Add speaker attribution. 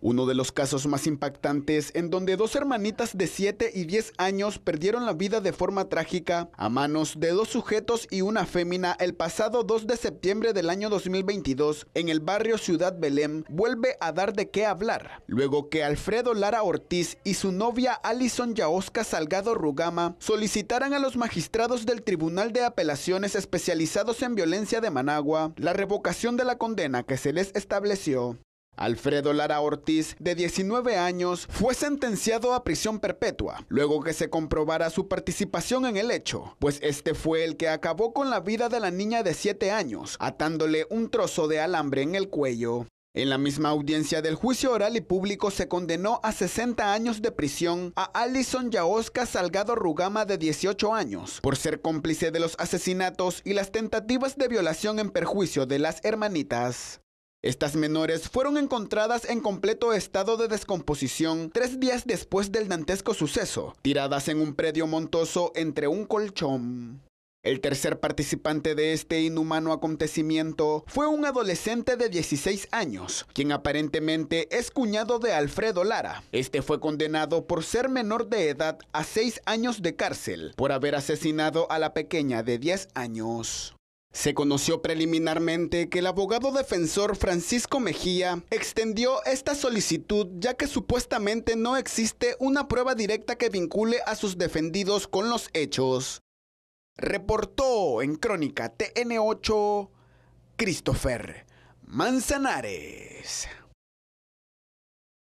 Speaker 1: Uno de los casos más impactantes en donde dos hermanitas de 7 y 10 años perdieron la vida de forma trágica a manos de dos sujetos y una fémina el pasado 2 de septiembre del año 2022 en el barrio Ciudad Belém vuelve a dar de qué hablar, luego que Alfredo Lara Ortiz y su novia Alison Yaosca Salgado Rugama solicitaran a los magistrados del Tribunal de Apelaciones especializados en violencia de Managua la revocación de la condena que se les estableció. Alfredo Lara Ortiz, de 19 años, fue sentenciado a prisión perpetua, luego que se comprobara su participación en el hecho, pues este fue el que acabó con la vida de la niña de 7 años, atándole un trozo de alambre en el cuello. En la misma audiencia del juicio oral y público se condenó a 60 años de prisión a Alison Yaosca Salgado Rugama de 18 años por ser cómplice de los asesinatos y las tentativas de violación en perjuicio de las hermanitas. Estas menores fueron encontradas en completo estado de descomposición tres días después del dantesco suceso, tiradas en un predio montoso entre un colchón. El tercer participante de este inhumano acontecimiento fue un adolescente de 16 años, quien aparentemente es cuñado de Alfredo Lara. Este fue condenado por ser menor de edad a seis años de cárcel por haber asesinado a la pequeña de 10 años. Se conoció preliminarmente que el abogado defensor Francisco Mejía extendió esta solicitud ya que supuestamente no existe una prueba directa que vincule a sus defendidos con los hechos. Reportó en Crónica TN8 Christopher Manzanares.